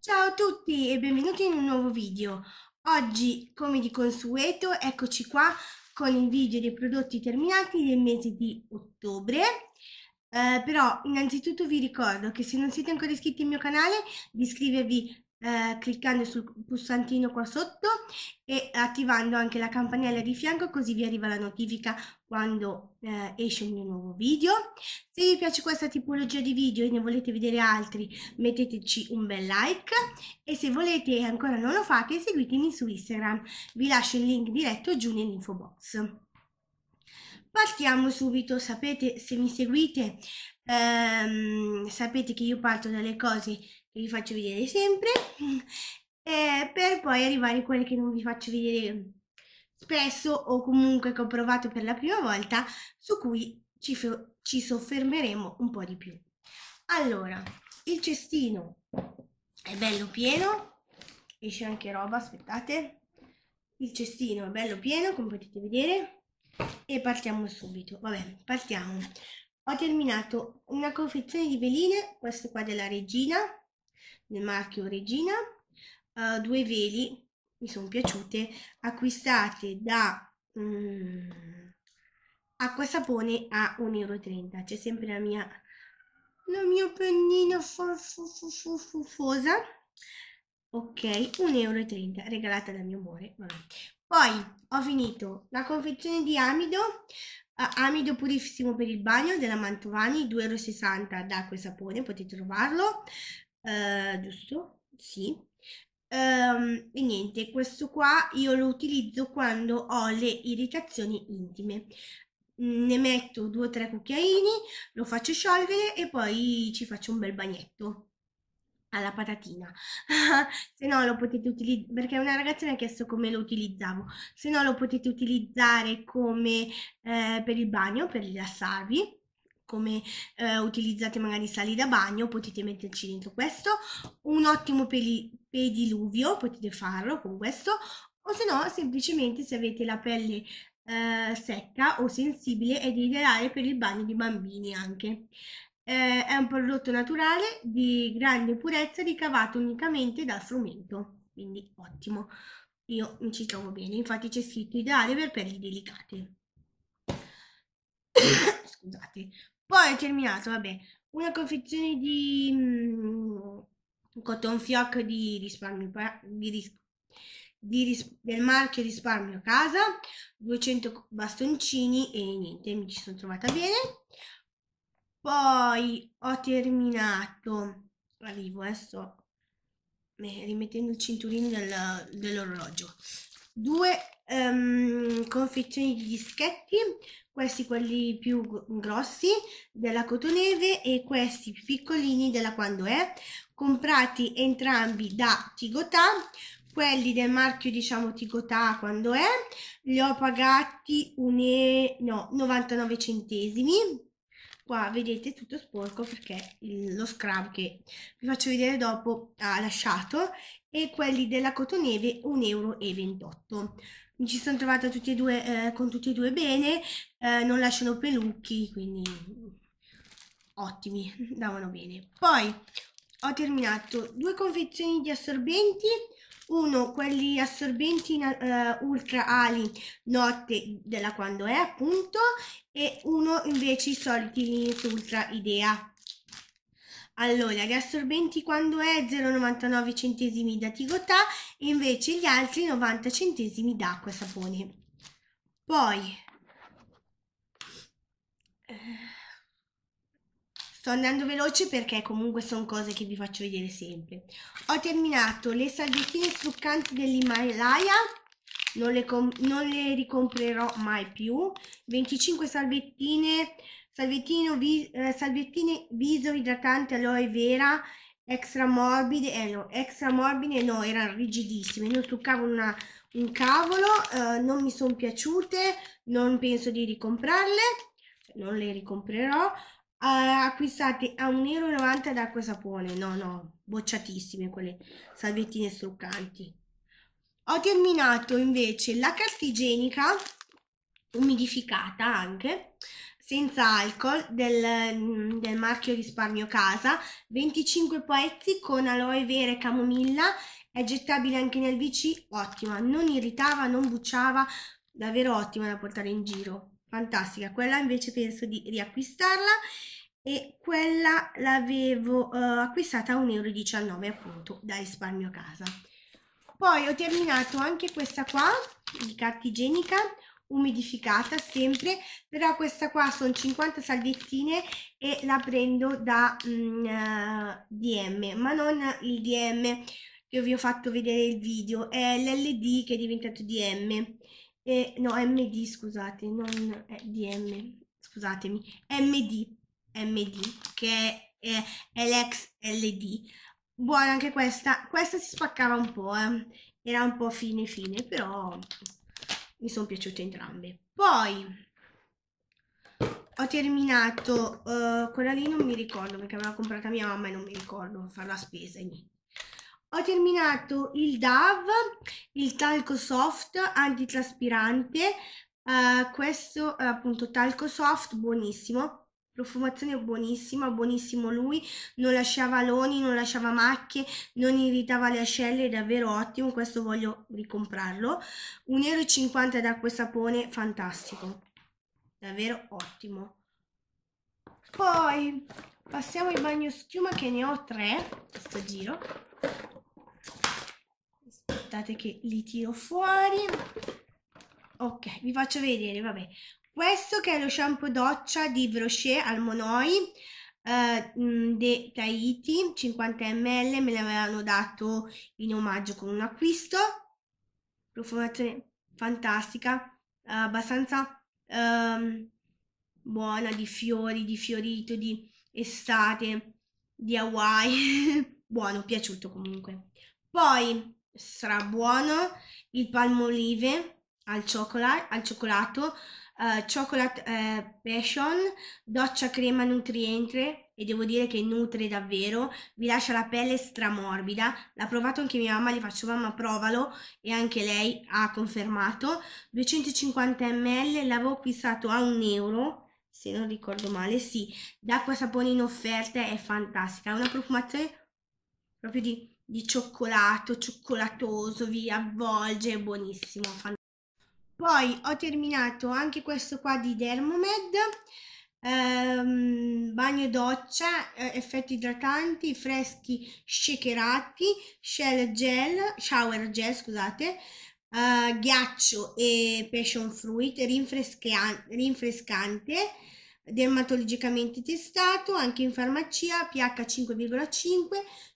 Ciao a tutti e benvenuti in un nuovo video. Oggi, come di consueto, eccoci qua con il video dei prodotti terminati del mese di ottobre. Eh, però innanzitutto vi ricordo che se non siete ancora iscritti al mio canale di iscrivervi eh, cliccando sul pulsantino qua sotto e attivando anche la campanella di fianco così vi arriva la notifica quando eh, esce un nuovo video. Se vi piace questa tipologia di video e ne volete vedere altri, metteteci un bel like e se volete e ancora non lo fate, seguitemi su Instagram. Vi lascio il link diretto giù nell'info box. Partiamo subito, sapete se mi seguite, ehm, sapete che io parto dalle cose che vi faccio vedere sempre eh, per poi arrivare a quelle che non vi faccio vedere spesso o comunque che ho provato per la prima volta, su cui ci, ci soffermeremo un po' di più. Allora, il cestino è bello pieno, esce anche roba, aspettate. Il cestino è bello pieno, come potete vedere, e partiamo subito. Vabbè, partiamo. Ho terminato una confezione di veline, questo qua della Regina, del marchio Regina, uh, due veli mi sono piaciute, acquistate da um, mm, acqua sapone a 1,30 euro. C'è sempre la mia, la mia pennina fufosa. Ok, 1,30 euro regalata da mio amore. Vabbè. Poi ho finito la confezione di amido, uh, amido purissimo per il bagno della Mantovani, 2,60 euro d'acqua e sapone, potete trovarlo, uh, giusto? Sì, Um, e niente, questo qua io lo utilizzo quando ho le irritazioni intime. Mm, ne metto due o tre cucchiaini, lo faccio sciogliere e poi ci faccio un bel bagnetto alla patatina. se no lo potete utilizzare, perché una ragazza mi ha chiesto come lo utilizzavo, se no lo potete utilizzare come eh, per il bagno, per rilassarvi come eh, utilizzate magari sali da bagno, potete metterci dentro questo, un ottimo peli, pediluvio, potete farlo con questo, o se no semplicemente se avete la pelle eh, secca o sensibile è ideale per il bagno di bambini anche. Eh, è un prodotto naturale di grande purezza ricavato unicamente dal frumento, quindi ottimo. Io mi ci trovo bene, infatti c'è scritto ideale per pelli delicate. Scusate, poi ho terminato, vabbè, una confezione di mh, mm, cotton fioc di risparmio, di risparmio del marchio risparmio casa 200 bastoncini e niente mi ci sono trovata bene poi ho terminato arrivo adesso rimettendo il cinturino dell'orologio due um, confezioni di dischetti, questi quelli più grossi della Cotoneve e questi piccolini della Quando è, comprati entrambi da Tigotà, quelli del marchio diciamo Tigotà quando è, li ho pagati une, no, 99 centesimi, qua vedete tutto sporco perché lo scrub che vi faccio vedere dopo ha lasciato e quelli della Cotoneve 1,28 euro ci sono trovata tutti e due, eh, con tutti e due bene, eh, non lasciano pelucchi, quindi ottimi, davano bene. Poi ho terminato due confezioni di assorbenti, uno quelli assorbenti in, uh, eh, ultra ali notte della quando è appunto e uno invece i soliti ultra idea allora, gli assorbenti quando è 0,99 centesimi da Tigotà e invece gli altri 90 centesimi d'acqua e sapone. Poi, eh, sto andando veloce perché comunque sono cose che vi faccio vedere sempre. Ho terminato le salviettine struccanti dell'Himalaya, non, non le, ricomprerò mai più. 25 salviettine salviettino, vi, eh, salviettine viso idratante aloe vera extra morbide, eh no, extra morbide no, erano rigidissime, non stuccavo una, un cavolo, eh, non mi sono piaciute, non penso di ricomprarle, cioè non le ricomprerò, eh, acquistate a 1,90 euro d'acqua e sapone, no no, bocciatissime quelle salviettine struccanti. Ho terminato invece la carta igienica, umidificata anche, senza alcol del, mm, del marchio Risparmio Casa, 25 poetti con aloe vera e camomilla, è gettabile anche nel VC, ottima, non irritava, non bucciava, davvero ottima da portare in giro, fantastica. Quella invece penso di riacquistarla e quella l'avevo uh, acquistata a 1,19€ appunto da Risparmio Casa. Poi ho terminato anche questa qua di carta igienica, umidificata sempre però questa qua sono 50 salviettine e la prendo da mm, DM ma non il DM che vi ho fatto vedere il video è l'LD che è diventato DM eh, no MD scusate non eh, DM scusatemi MD MD che è, è, è l'ex LD buona anche questa questa si spaccava un po' eh. era un po' fine fine però mi sono piaciute entrambe. Poi ho terminato uh, quella lì non mi ricordo perché aveva comprata mia mamma e non mi ricordo fare la spesa niente ho terminato il DAV il talco soft antitraspirante uh, questo appunto talco soft buonissimo profumazione buonissima, buonissimo lui, non lasciava loni, non lasciava macchie, non irritava le ascelle, davvero ottimo, questo voglio ricomprarlo. 1,50 euro da acqua e sapone, fantastico, davvero ottimo. Poi passiamo ai bagno schiuma che ne ho tre, questo giro. Aspettate che li tiro fuori. Ok, vi faccio vedere, vabbè. Questo che è lo shampoo doccia di Brochet Almonoi uh, eh, mm, de Tahiti, 50 ml, me l'avevano dato in omaggio con un acquisto. Profumazione fantastica, eh, abbastanza um, buona di fiori, di fiorito, di estate, di Hawaii. buono, piaciuto comunque. Poi, sarà buono il palmolive al, cioccolato, al cioccolato uh, Chocolate uh, Passion, doccia crema nutriente e devo dire che nutre davvero, vi lascia la pelle stramorbida, l'ha provato anche mia mamma, gli faccio mamma provalo e anche lei ha confermato, 250 ml, l'avevo acquistato a un euro, se non ricordo male, sì, d'acqua sapone in offerta è fantastica, è una profumazione proprio di, di, cioccolato, cioccolatoso, vi avvolge, è buonissimo, fantastico poi ho terminato anche questo qua di Dermomed ehm, bagno doccia eh, effetti idratanti freschi shakerati shell gel shower gel scusate eh, ghiaccio e passion fruit rinfrescante dermatologicamente testato anche in farmacia pH 5,5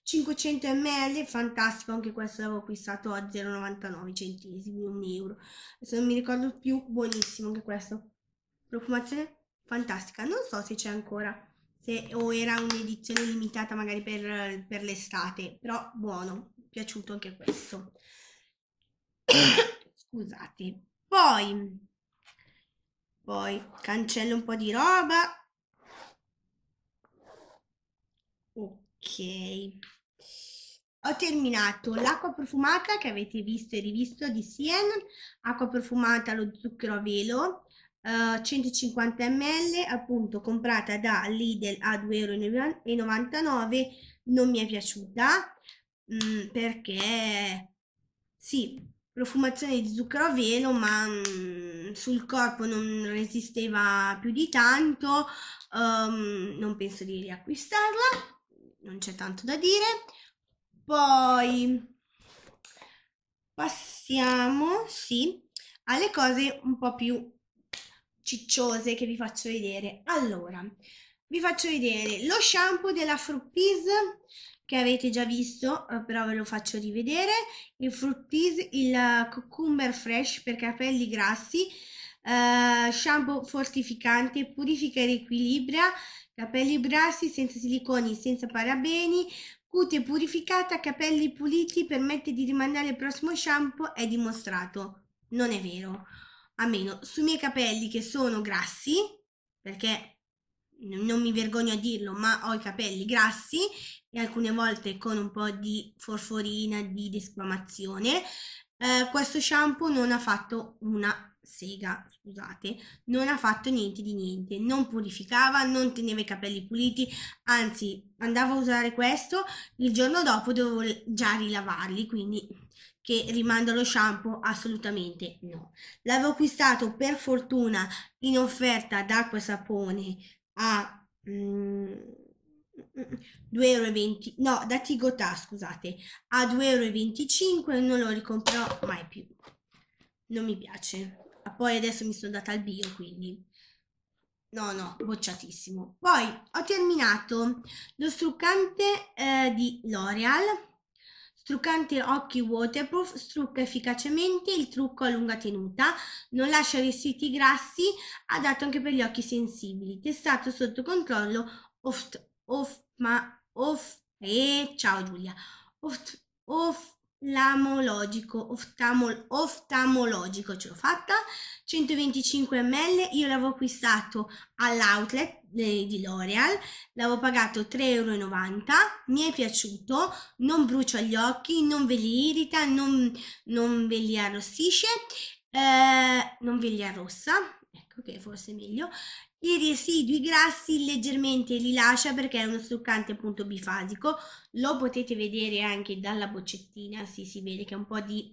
500 ml, fantastico, anche questo l'avevo acquistato a 0,99 centesimi, un euro. Se non mi ricordo più, buonissimo anche questo. Profumazione fantastica, non so se c'è ancora, se, o era un'edizione limitata magari per, per l'estate, però buono, piaciuto anche questo. Scusate. Poi, poi cancello un po' di roba. Ok. Ho terminato l'acqua profumata che avete visto e rivisto di Sien, acqua profumata allo zucchero a velo, eh, 150 ml, appunto comprata da Lidl a 2,99 euro, non mi è piaciuta mh, mm, perché sì, profumazione di zucchero a velo, ma mh, mm, sul corpo non resisteva più di tanto, um, non penso di riacquistarla non c'è tanto da dire. Poi passiamo, sì, alle cose un po' più cicciose che vi faccio vedere. Allora, vi faccio vedere lo shampoo della Fruit Peas che avete già visto, eh, però ve lo faccio rivedere. Il Fruit Peas, il Cucumber Fresh per capelli grassi, eh, shampoo fortificante, purifica e riequilibra capelli brassi senza siliconi, senza parabeni, cute purificata, capelli puliti, permette di rimandare il prossimo shampoo, è dimostrato. Non è vero. A meno, sui miei capelli che sono grassi, perché non mi vergogno a dirlo, ma ho i capelli grassi e alcune volte con un po' di forforina, di desquamazione, eh, questo shampoo non ha fatto una sega, scusate, non ha fatto niente di niente, non purificava, non teneva i capelli puliti, anzi andavo a usare questo, il giorno dopo dovevo già rilavarli, quindi che rimando lo shampoo assolutamente no. L'avevo acquistato per fortuna in offerta d'acqua e sapone a... Mm, 2,20 no da Tigotà scusate a 2,25 euro non lo ricomprerò mai più non mi piace Ah, poi adesso mi sono data al bio, quindi... No, no, bocciatissimo. Poi ho terminato lo struccante eh, di L'Oreal, struccante occhi waterproof, strucca efficacemente, il trucco a lunga tenuta, non lascia vestiti grassi, adatto anche per gli occhi sensibili, testato sotto controllo, off, off, ma, off, e eh, ciao Giulia, off, off, l'amologico oftamol, oftamologico ce l'ho fatta 125 ml io l'avevo acquistato all'outlet di L'Oreal l'avevo pagato 3,90 euro mi è piaciuto non brucia gli occhi non ve li irrita non, non ve li arrossisce eh, non ve li arrossa ecco che forse è meglio i residui grassi leggermente li lascia perché è uno struccante appunto bifasico, lo potete vedere anche dalla boccettina, sì, si vede che è un po' di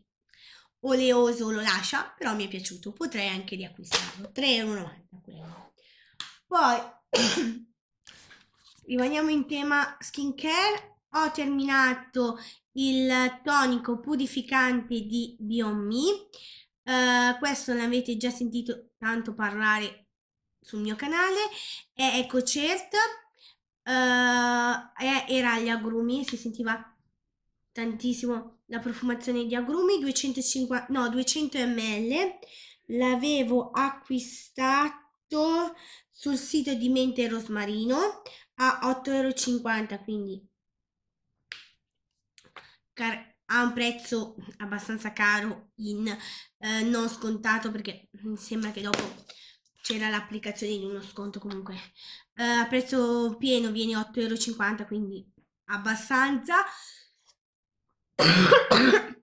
oleoso lo lascia, però mi è piaciuto, potrei anche riacquistarlo, 3,90 euro. Poi rimaniamo in tema skincare, ho terminato il tonico purificante di Biomi. uh, questo l'avete già sentito tanto parlare sul mio canale è EcoCert, uh, era gli agrumi, si sentiva tantissimo la profumazione di agrumi, 250, no, 200 ml, l'avevo acquistato sul sito di Mente Rosmarino a 8,50 euro quindi ha un prezzo abbastanza caro in eh, non scontato perché mi sembra che dopo c'era l'applicazione di uno sconto comunque eh, a prezzo pieno viene 8,50 euro quindi abbastanza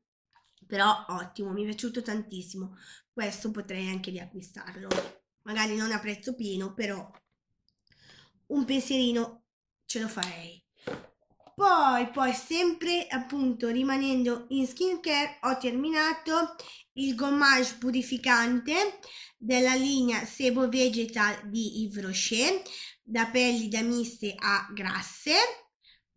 però ottimo mi è piaciuto tantissimo questo potrei anche riacquistarlo magari non a prezzo pieno però un pensierino ce lo farei poi, poi sempre appunto rimanendo in skincare ho terminato il gommage purificante della linea Sebo Vegetal di Yves Rocher da pelli da miste a grasse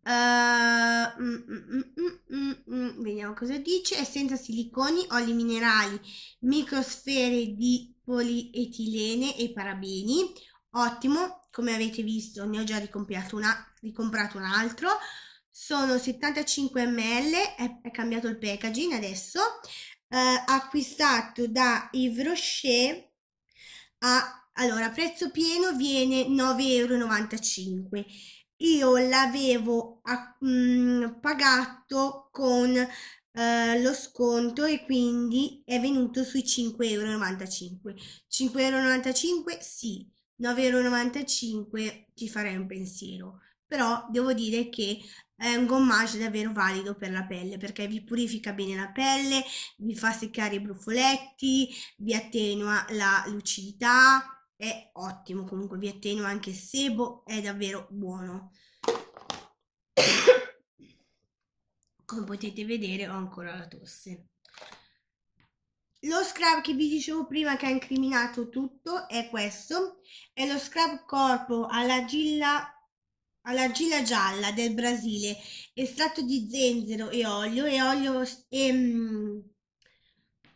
uh, mm, mm, mm, vediamo cosa dice è senza siliconi, oli minerali microsfere di polietilene e parabeni ottimo come avete visto ne ho già ricomprato, una, ricomprato un altro sono 75 ml, è, è cambiato il packaging adesso, eh, acquistato da Yves Rocher a, allora, prezzo pieno viene 9,95 euro. Io l'avevo mm, pagato con eh, lo sconto e quindi è venuto sui 5,95 euro. 5,95 euro sì, 9,95 euro ci farei un pensiero. Però devo dire che è un gommage davvero valido per la pelle perché vi purifica bene la pelle, vi fa seccare i brufoletti, vi attenua la lucidità, è ottimo comunque, vi attenua anche il sebo, è davvero buono. Come potete vedere ho ancora la tosse. Lo scrub che vi dicevo prima che ha incriminato tutto è questo, è lo scrub corpo alla gilla all'argilla gialla del Brasile, estratto di zenzero e olio e olio e, mh, mm,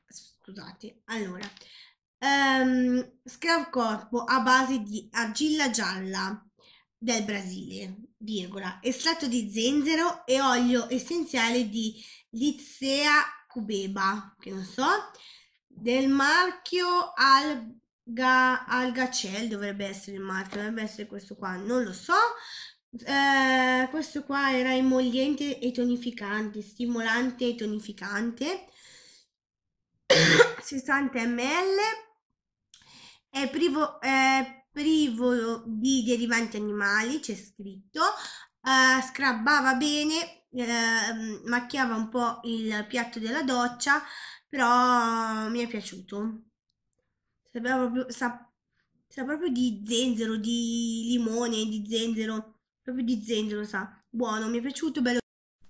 scusate, allora um, ehm, corpo a base di argilla gialla del Brasile, virgola, estratto di zenzero e olio essenziale di Lizea cubeba, che non so, del marchio Alga, Algacel, dovrebbe essere il marchio, dovrebbe essere questo qua, non lo so, eh, questo qua era emolliente e tonificante, stimolante e tonificante, 60 ml, è privo, è privo di derivanti animali, c'è scritto, eh, scrabbava bene, eh, macchiava un po' il piatto della doccia, però mi è piaciuto. Sapeva proprio, sa, sa proprio di zenzero, di limone, di zenzero proprio di zenzero sa. Buono, mi è piaciuto, bello.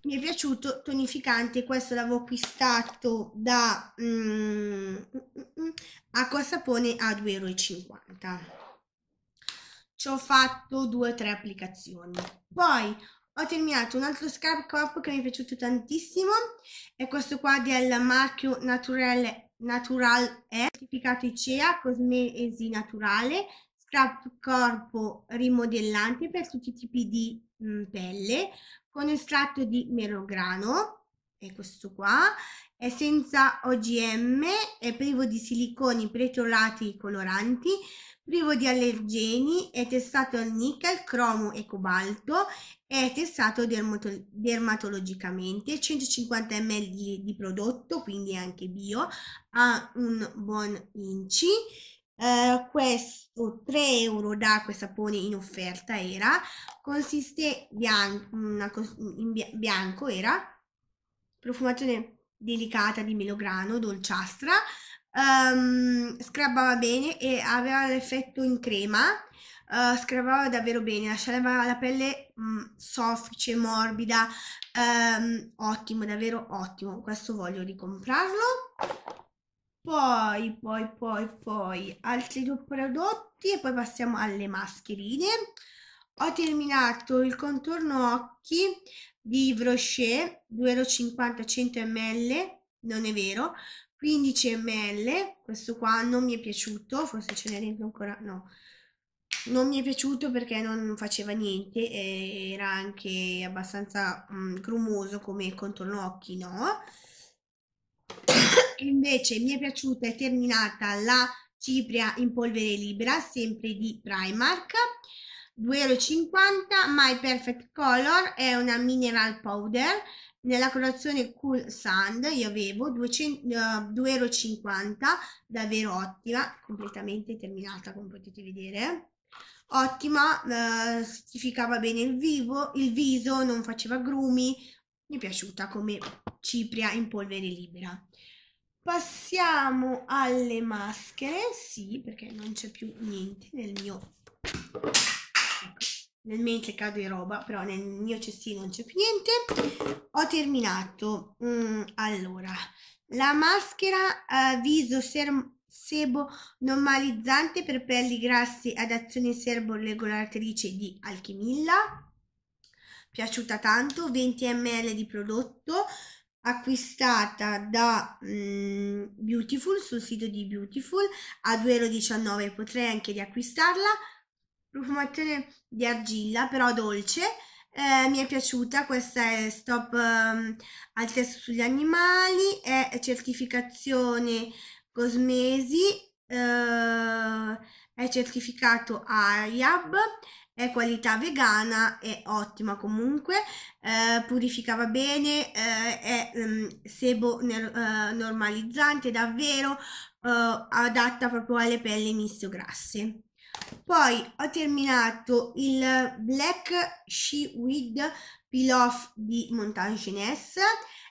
Mi è piaciuto, tonificante, questo l'avevo acquistato da mm, mm, mm, mm acqua sapone a 2,50 euro. Ci ho fatto due o tre applicazioni. Poi ho terminato un altro scrub crop che mi è piaciuto tantissimo è questo qua del marchio Naturelle Natural è certificato ICEA Cosmesi Naturale corpo rimodellante per tutti i tipi di mh, mm, pelle con estratto di melograno, è questo qua, è senza OGM, è privo di siliconi pretorati coloranti, privo di allergeni, è testato al nickel, cromo e cobalto, è testato dermato dermatologicamente, 150 ml di prodotto, quindi anche bio, ha un buon inci, eh, questo 3 euro d'acqua e sapone in offerta era, consiste bianco, mm, mm, in bianco era, profumazione delicata di melograno, dolciastra, um, ehm, scrabbava bene e aveva l'effetto in crema, uh, eh, scrabbava davvero bene, lasciava la pelle mh, mm, soffice, morbida, um, ottimo, davvero ottimo, questo voglio ricomprarlo. Poi, poi, poi, poi, altri due prodotti e poi passiamo alle mascherine. Ho terminato il contorno occhi di Brochet, 2,50 100 ml, non è vero, 15 ml, questo qua non mi è piaciuto, forse ce n'è dentro ancora, no. Non mi è piaciuto perché non faceva niente, era anche abbastanza mm, grumoso come contorno occhi, no? invece mi è piaciuta e terminata la cipria in polvere libera, sempre di Primark. 2,50 euro, My Perfect Color è una mineral powder nella colorazione Cool Sand, io avevo 2,50 eh, euro, davvero ottima, completamente terminata come potete vedere. Ottima, uh, eh, stificava bene il, vivo, il viso, non faceva grumi, mi è piaciuta come cipria in polvere libera. Passiamo alle maschere, sì, perché non c'è più niente nel mio... Ecco, nel mentre cade roba, però nel mio cestino non c'è più niente. Ho terminato. Mm, allora, la maschera eh, viso sebo normalizzante per pelli grassi ad azione serbo serboregolatrice di Alchimilla. Piaciuta tanto, 20 ml di prodotto, acquistata da mm, Beautiful sul sito di Beautiful a 2,19€ potrei anche riacquistarla profumazione di argilla però dolce eh, mi è piaciuta questa è stop um, al test sugli animali è certificazione cosmesi eh, è certificato AIAB è qualità vegana, è ottima comunque, eh, purificava bene, eh, è um, sebo eh, normalizzante davvero, eh, adatta proprio alle pelli misto-grasse. Poi ho terminato il Black She Weed Peel Off di Montangenesse,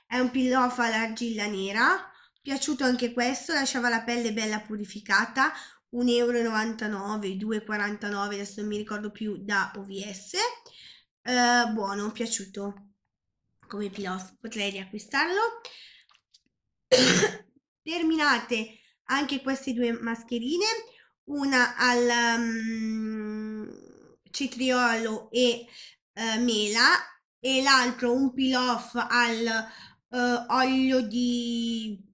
è un peel off all'argilla nera, piaciuto anche questo, lasciava la pelle bella purificata, 1,99€, 2,49€, adesso non mi ricordo più da OVS. Eh, buono, piaciuto come pilot, potrei riacquistarlo. Terminate anche queste due mascherine, una al um, cetriolo e uh, mela e l'altro un pilot al uh, olio di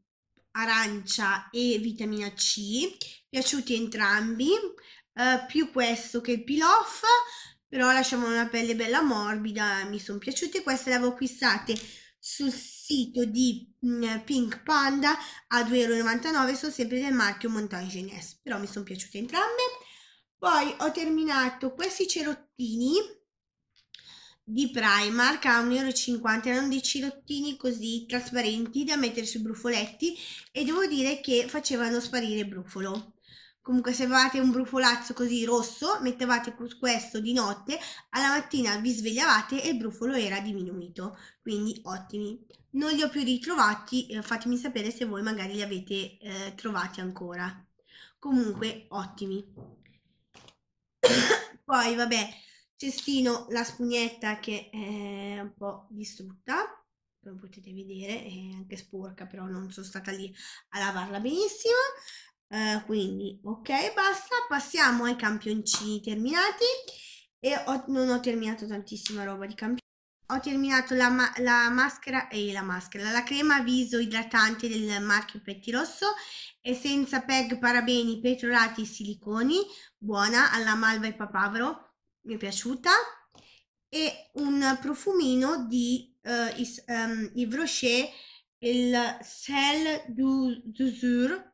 arancia e vitamina C, piaciuti entrambi, eh, più questo che il peel off, però lasciamo una pelle bella morbida, mi sono piaciute, queste le avevo acquistate sul sito di mm, Pink Panda a 2,99€, sono sempre del marchio Montage Jeunesse, però mi sono piaciute entrambe. Poi ho terminato questi cerottini, di Primark a 1,50€ erano dei cirottini così trasparenti da mettere sui brufoletti e devo dire che facevano sparire il brufolo comunque se avevate un brufolazzo così rosso mettevate questo di notte alla mattina vi svegliavate e il brufolo era diminuito quindi ottimi non li ho più ritrovati eh, fatemi sapere se voi magari li avete eh, trovati ancora comunque ottimi poi vabbè cestino la spugnetta che è un po' distrutta come potete vedere è anche sporca però non sono stata lì a lavarla benissimo uh, quindi ok basta passiamo ai campioncini terminati e ho, non ho terminato tantissima roba di campioni ho terminato la, ma la maschera e la maschera, la crema viso idratante del marchio Petti Rosso e senza PEG, parabeni, petrolati e siliconi, buona alla malva e papavero, mi è piaciuta e un profumino di uh, is, um, Yves Rocher il Sel du, d'Usure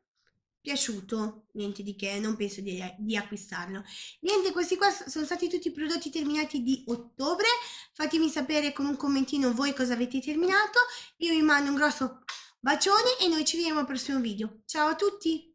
piaciuto niente di che non penso di, di, acquistarlo niente questi qua sono stati tutti i prodotti terminati di ottobre fatemi sapere con un commentino voi cosa avete terminato io vi mando un grosso bacione e noi ci vediamo al prossimo video ciao a tutti